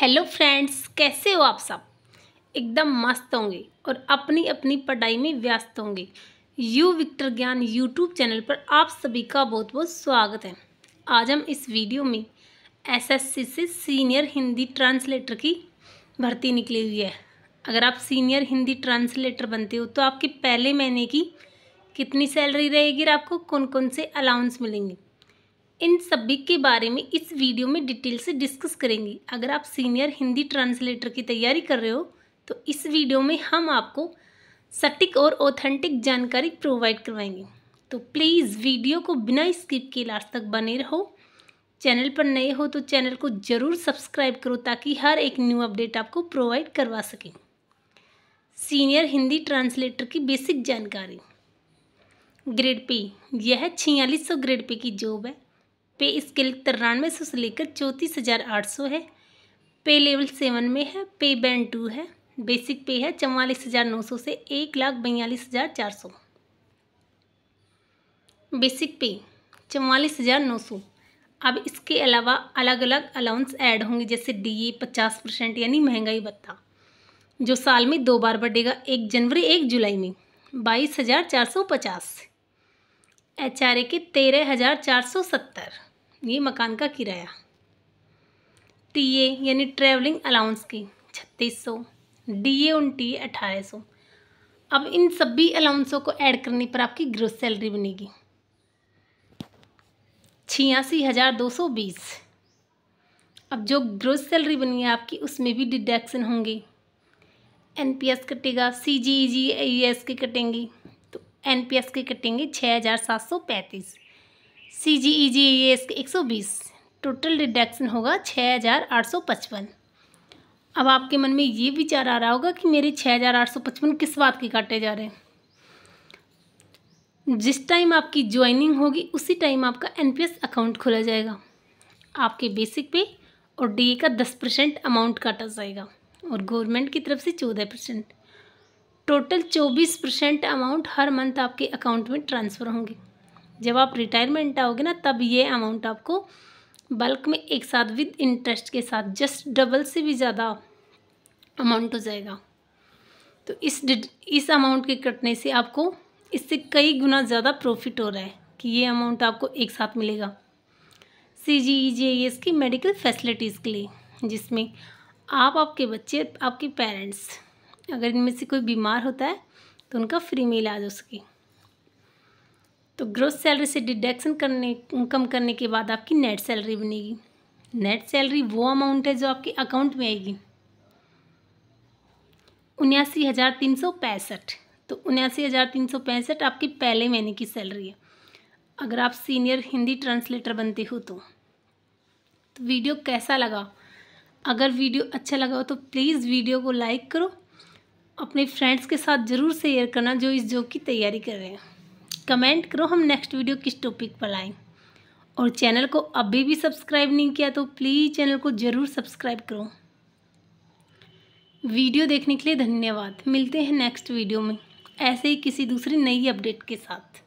hello friends कैसे हो आप सब एकदम मस्त होंगे और अपनी अपनी पढ़ाई में व्यस्त होंगे you Victor Gyan YouTube channel पर आप सभी का बहुत बहुत स्वागत है आज हम इस वीडियो में एसएससी से सीनियर हिंदी ट्रांसलेटर की भर्ती निकली हुई है अगर आप सीनियर हिंदी ट्रांसलेटर बनते हो तो आपकी पहले महीने की कितनी सैलरी रहेगी और आपको कौन कौन से अलाउंस मिलेंगे इन सभी के बारे में इस वीडियो में डिटेल से डिस्कस करेंगे अगर आप सीनियर हिंदी ट्रांसलेटर की तैयारी कर रहे हो तो इस वीडियो में हम आपको सटीक और ऑथेंटिक जानकारी प्रोवाइड करवाएंगे तो प्लीज़ वीडियो को बिना स्किप के लास्ट तक बने रहो चैनल पर नए हो तो चैनल को ज़रूर सब्सक्राइब करो ताकि हर एक न्यू अपडेट आपको प्रोवाइड करवा सकें सीनियर हिंदी ट्रांसलेटर की बेसिक जानकारी ग्रेड पे यह छियालीस सौ ग्रेड पे की जॉब है पे स्केल तिरानवे सौ से लेकर चौंतीस हज़ार आठ सौ है पे लेवल सेवन में है पे बैंड टू है बेसिक पे है चवालीस हज़ार नौ सौ से एक लाख बयालीस हज़ार चार सौ बेसिक पे चवालीस हज़ार नौ सौ अब इसके अलावा अलग अलग अलाउंस ऐड होंगे जैसे डी ए पचास परसेंट यानी महंगाई भत्ता जो साल में दो बार बढ़ेगा एक जनवरी एक जुलाई में बाईस हज़ार चार सौ पचास एच आर ए के तेरह हज़ार चार सौ सत्तर ये मकान का किराया टी ए यानी ट्रैवलिंग अलाउंस की छत्तीस सौ डी ए उन टी ए अठारह सौ अब इन सभी अलाउंसों को ऐड करने पर आपकी ग्रोथ सैलरी बनेगी छियासी हज़ार दो सौ बीस अब जो ग्रोथ सैलरी बनी है आपकी उसमें भी डिडक्शन होंगी एन पी एस कटेगा सी जी जी ई एस के कटेंगी तो एन पी एस के कटेंगे छः हज़ार सात सौ पैंतीस सी G E ji A S एक सौ बीस टोटल डिडक्शन होगा छः हज़ार आठ सौ पचपन अब आपके मन में ये विचार आ रहा होगा कि मेरे छः हज़ार आठ सौ पचपन किस बात के काटे जा रहे हैं जिस टाइम आपकी ज्वाइनिंग होगी उसी टाइम आपका एनपीएस अकाउंट खोला जाएगा आपके बेसिक पे और डी e का दस परसेंट अमाउंट काटा जाएगा और गवर्नमेंट की तरफ से चौदह परसेंट टोटल चौबीस परसेंट अमाउंट हर मंथ आपके अकाउंट में ट्रांसफ़र होंगे जब आप रिटायरमेंट आओगे ना तब ये अमाउंट आपको बल्क में एक साथ विद इंटरेस्ट के साथ जस्ट डबल से भी ज़्यादा अमाउंट हो जाएगा तो इस इस अमाउंट के कटने से आपको इससे कई गुना ज़्यादा प्रॉफिट हो रहा है कि ये अमाउंट आपको एक साथ मिलेगा C G E G S की मेडिकल फैसिलिटीज़ के लिए जिसमें आप आपके बच्चे आपके पेरेंट्स अगर इनमें से कोई बीमार होता है तो उनका फ्री में इलाज हो सके तो ग्रोथ सैलरी से डिडक्शन करने कम करने के बाद आपकी नेट सैलरी बनेगी नेट सैलरी वो अमाउंट है जो आपके अकाउंट में आएगी उन्यासी हज़ार तीन सौ पैंसठ तो उन्यासी हज़ार तीन सौ पैंसठ आपकी पहले महीने की सैलरी है अगर आप सीनियर हिंदी ट्रांसलेटर बनते हो तो, तो वीडियो कैसा लगा अगर वीडियो अच्छा लगा हो तो प्लीज़ वीडियो को लाइक करो अपने फ्रेंड्स के साथ ज़रूर शेयर करना जो इस जॉब की तैयारी कर रहे हैं कमेंट करो हम नेक्स्ट वीडियो किस टॉपिक पर लाएँ और चैनल को अभी भी सब्सक्राइब नहीं किया तो प्लीज़ चैनल को ज़रूर सब्सक्राइब करो वीडियो देखने के लिए धन्यवाद मिलते हैं नेक्स्ट वीडियो में ऐसे ही किसी दूसरी नई अपडेट के साथ